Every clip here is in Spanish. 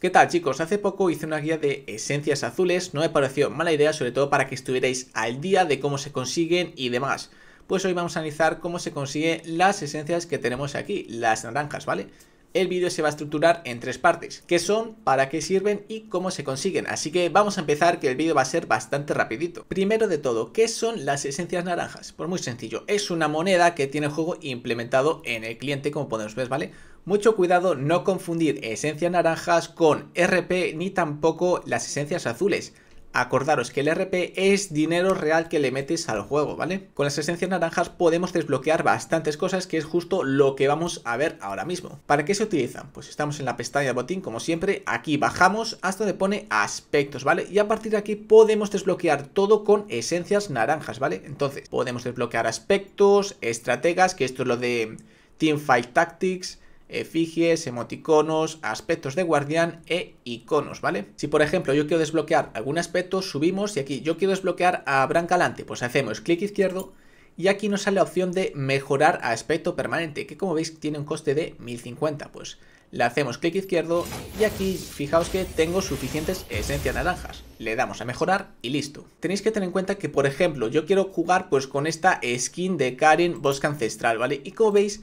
¿Qué tal chicos? Hace poco hice una guía de esencias azules, no me pareció mala idea sobre todo para que estuvierais al día de cómo se consiguen y demás. Pues hoy vamos a analizar cómo se consiguen las esencias que tenemos aquí, las naranjas, ¿vale? el vídeo se va a estructurar en tres partes, qué son, para qué sirven y cómo se consiguen. Así que vamos a empezar que el vídeo va a ser bastante rapidito. Primero de todo, ¿qué son las esencias naranjas? por pues muy sencillo, es una moneda que tiene el juego implementado en el cliente como podemos ver, ¿vale? Mucho cuidado no confundir esencias naranjas con RP ni tampoco las esencias azules. Acordaros que el RP es dinero real que le metes al juego, ¿vale? Con las esencias naranjas podemos desbloquear bastantes cosas que es justo lo que vamos a ver ahora mismo. ¿Para qué se utilizan? Pues estamos en la pestaña de botín, como siempre, aquí bajamos hasta donde pone aspectos, ¿vale? Y a partir de aquí podemos desbloquear todo con esencias naranjas, ¿vale? Entonces, podemos desbloquear aspectos, estrategas, que esto es lo de Teamfight Tactics, efigies, emoticonos, aspectos de guardián e iconos, ¿vale? Si por ejemplo yo quiero desbloquear algún aspecto, subimos y aquí yo quiero desbloquear a Brancalante, pues hacemos clic izquierdo y aquí nos sale la opción de mejorar a aspecto permanente, que como veis tiene un coste de 1050, pues le hacemos clic izquierdo y aquí fijaos que tengo suficientes esencias naranjas. Le damos a mejorar y listo. Tenéis que tener en cuenta que, por ejemplo, yo quiero jugar pues con esta skin de Karen Bosque Ancestral, ¿vale? Y como veis,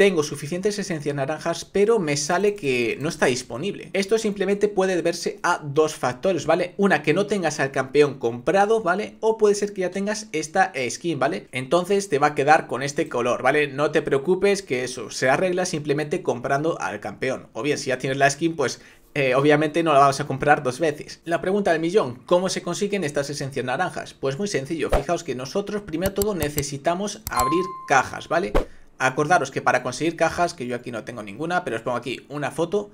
tengo suficientes esencias naranjas, pero me sale que no está disponible. Esto simplemente puede deberse a dos factores, ¿vale? Una, que no tengas al campeón comprado, ¿vale? O puede ser que ya tengas esta skin, ¿vale? Entonces te va a quedar con este color, ¿vale? No te preocupes que eso se arregla simplemente comprando al campeón. O bien, si ya tienes la skin, pues eh, obviamente no la vamos a comprar dos veces. La pregunta del millón, ¿cómo se consiguen estas esencias naranjas? Pues muy sencillo, fijaos que nosotros primero todo necesitamos abrir cajas, ¿vale? vale Acordaros que para conseguir cajas, que yo aquí no tengo ninguna, pero os pongo aquí una foto,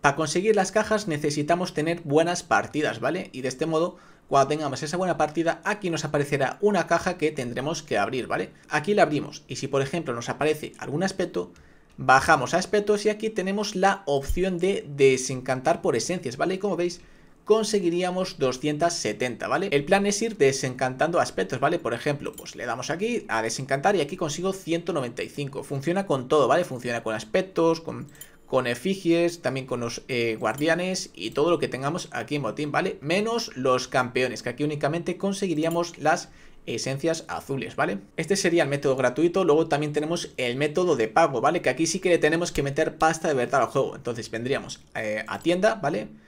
para conseguir las cajas necesitamos tener buenas partidas, ¿vale? Y de este modo, cuando tengamos esa buena partida, aquí nos aparecerá una caja que tendremos que abrir, ¿vale? Aquí la abrimos y si por ejemplo nos aparece algún aspecto, bajamos a aspectos y aquí tenemos la opción de desencantar por esencias, ¿vale? Y como veis, conseguiríamos 270, ¿vale? El plan es ir desencantando aspectos, ¿vale? Por ejemplo, pues le damos aquí a desencantar y aquí consigo 195. Funciona con todo, ¿vale? Funciona con aspectos, con, con efigies, también con los eh, guardianes y todo lo que tengamos aquí en botín, ¿vale? Menos los campeones, que aquí únicamente conseguiríamos las esencias azules, ¿vale? Este sería el método gratuito, luego también tenemos el método de pago, ¿vale? Que aquí sí que le tenemos que meter pasta de verdad al juego, entonces vendríamos eh, a tienda, ¿vale? vale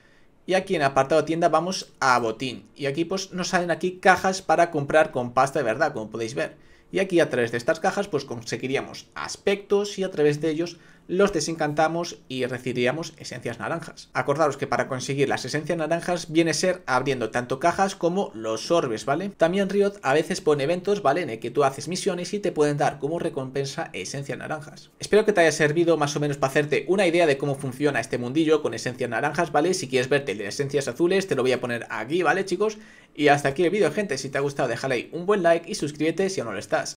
y aquí en apartado tienda vamos a botín. Y aquí pues nos salen aquí cajas para comprar con pasta de verdad, como podéis ver. Y aquí a través de estas cajas pues conseguiríamos aspectos y a través de ellos los desencantamos y recibiríamos esencias naranjas. Acordaros que para conseguir las esencias naranjas viene a ser abriendo tanto cajas como los orbes, ¿vale? También Riot a veces pone eventos, ¿vale? En el que tú haces misiones y te pueden dar como recompensa esencias naranjas. Espero que te haya servido más o menos para hacerte una idea de cómo funciona este mundillo con esencias naranjas, ¿vale? Si quieres verte el de esencias azules, te lo voy a poner aquí, ¿vale, chicos? Y hasta aquí el vídeo, gente. Si te ha gustado, déjale un buen like y suscríbete si aún no lo estás.